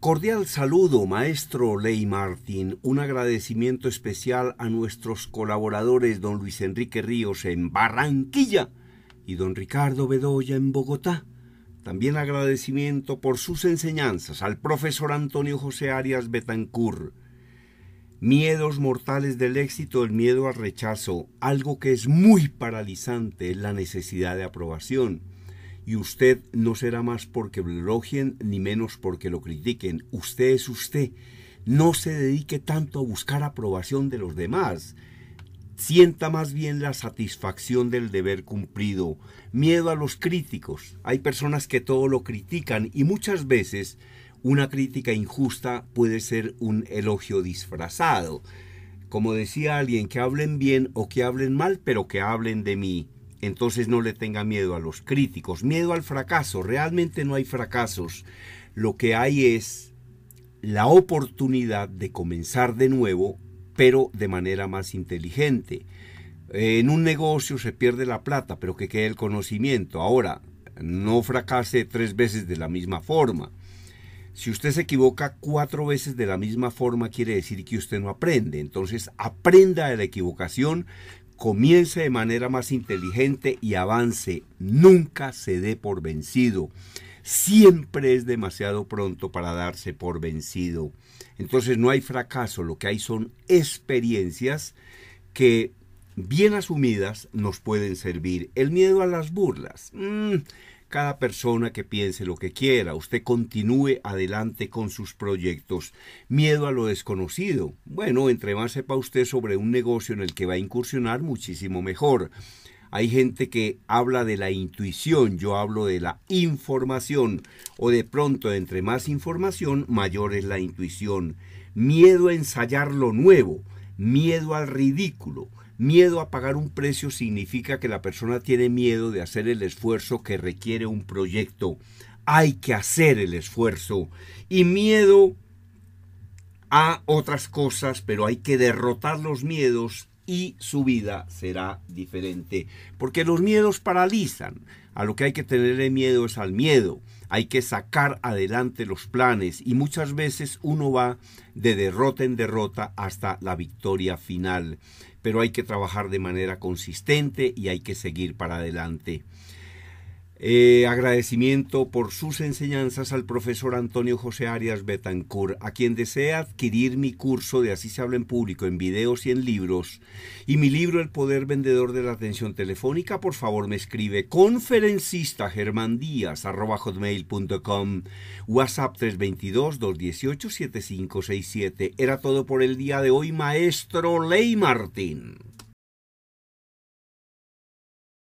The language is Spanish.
Cordial saludo, maestro Ley Martín. Un agradecimiento especial a nuestros colaboradores, don Luis Enrique Ríos en Barranquilla y don Ricardo Bedoya en Bogotá. También agradecimiento por sus enseñanzas al profesor Antonio José Arias Betancur. Miedos mortales del éxito, el miedo al rechazo, algo que es muy paralizante, la necesidad de aprobación y usted no será más porque lo elogien ni menos porque lo critiquen. Usted es usted. No se dedique tanto a buscar aprobación de los demás. Sienta más bien la satisfacción del deber cumplido. Miedo a los críticos. Hay personas que todo lo critican y muchas veces una crítica injusta puede ser un elogio disfrazado. Como decía alguien, que hablen bien o que hablen mal, pero que hablen de mí. Entonces no le tenga miedo a los críticos, miedo al fracaso. Realmente no hay fracasos. Lo que hay es la oportunidad de comenzar de nuevo, pero de manera más inteligente. En un negocio se pierde la plata, pero que quede el conocimiento. Ahora, no fracase tres veces de la misma forma. Si usted se equivoca cuatro veces de la misma forma, quiere decir que usted no aprende. Entonces, aprenda de la equivocación comience de manera más inteligente y avance. Nunca se dé por vencido. Siempre es demasiado pronto para darse por vencido. Entonces no hay fracaso, lo que hay son experiencias que bien asumidas nos pueden servir. El miedo a las burlas. Mm, cada persona que piense lo que quiera, usted continúe adelante con sus proyectos. Miedo a lo desconocido. Bueno, entre más sepa usted sobre un negocio en el que va a incursionar, muchísimo mejor. Hay gente que habla de la intuición, yo hablo de la información, o de pronto entre más información, mayor es la intuición. Miedo a ensayar lo nuevo, miedo al ridículo, Miedo a pagar un precio significa que la persona tiene miedo de hacer el esfuerzo que requiere un proyecto. Hay que hacer el esfuerzo. Y miedo a otras cosas, pero hay que derrotar los miedos y su vida será diferente. Porque los miedos paralizan. A lo que hay que tenerle miedo es al miedo hay que sacar adelante los planes y muchas veces uno va de derrota en derrota hasta la victoria final, pero hay que trabajar de manera consistente y hay que seguir para adelante. Eh, agradecimiento por sus enseñanzas al profesor Antonio José Arias Betancourt, a quien desea adquirir mi curso de Así se habla en público en videos y en libros, y mi libro El poder vendedor de la atención telefónica, por favor me escribe conferencista germán díaz hotmail.com, WhatsApp 322-218-7567. Era todo por el día de hoy, maestro Ley Martín.